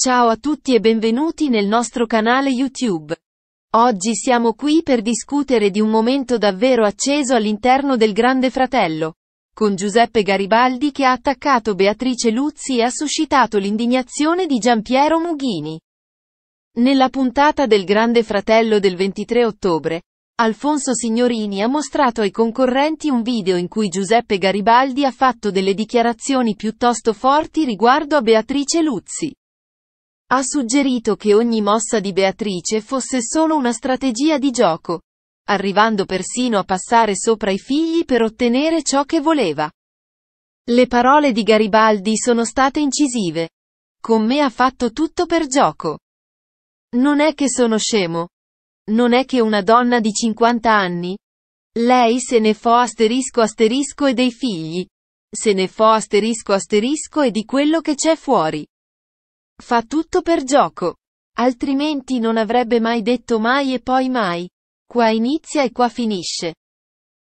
Ciao a tutti e benvenuti nel nostro canale YouTube. Oggi siamo qui per discutere di un momento davvero acceso all'interno del Grande Fratello, con Giuseppe Garibaldi che ha attaccato Beatrice Luzzi e ha suscitato l'indignazione di Giampiero Mughini. Nella puntata del Grande Fratello del 23 ottobre, Alfonso Signorini ha mostrato ai concorrenti un video in cui Giuseppe Garibaldi ha fatto delle dichiarazioni piuttosto forti riguardo a Beatrice Luzzi. Ha suggerito che ogni mossa di Beatrice fosse solo una strategia di gioco, arrivando persino a passare sopra i figli per ottenere ciò che voleva. Le parole di Garibaldi sono state incisive. Con me ha fatto tutto per gioco. Non è che sono scemo. Non è che una donna di 50 anni. Lei se ne fo asterisco asterisco e dei figli. Se ne fo asterisco asterisco e di quello che c'è fuori. Fa tutto per gioco. Altrimenti non avrebbe mai detto mai e poi mai. Qua inizia e qua finisce.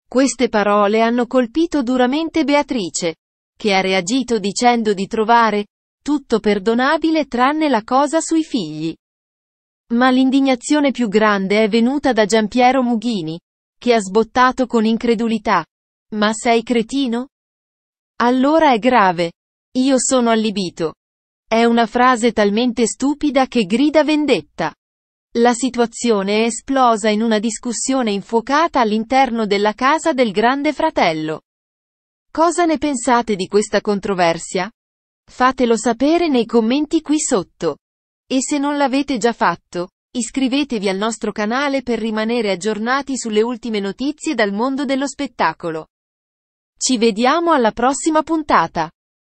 Queste parole hanno colpito duramente Beatrice, che ha reagito dicendo di trovare tutto perdonabile tranne la cosa sui figli. Ma l'indignazione più grande è venuta da Giampiero Mughini, che ha sbottato con incredulità. Ma sei cretino? Allora è grave. Io sono allibito. È una frase talmente stupida che grida vendetta. La situazione è esplosa in una discussione infuocata all'interno della casa del grande fratello. Cosa ne pensate di questa controversia? Fatelo sapere nei commenti qui sotto. E se non l'avete già fatto, iscrivetevi al nostro canale per rimanere aggiornati sulle ultime notizie dal mondo dello spettacolo. Ci vediamo alla prossima puntata.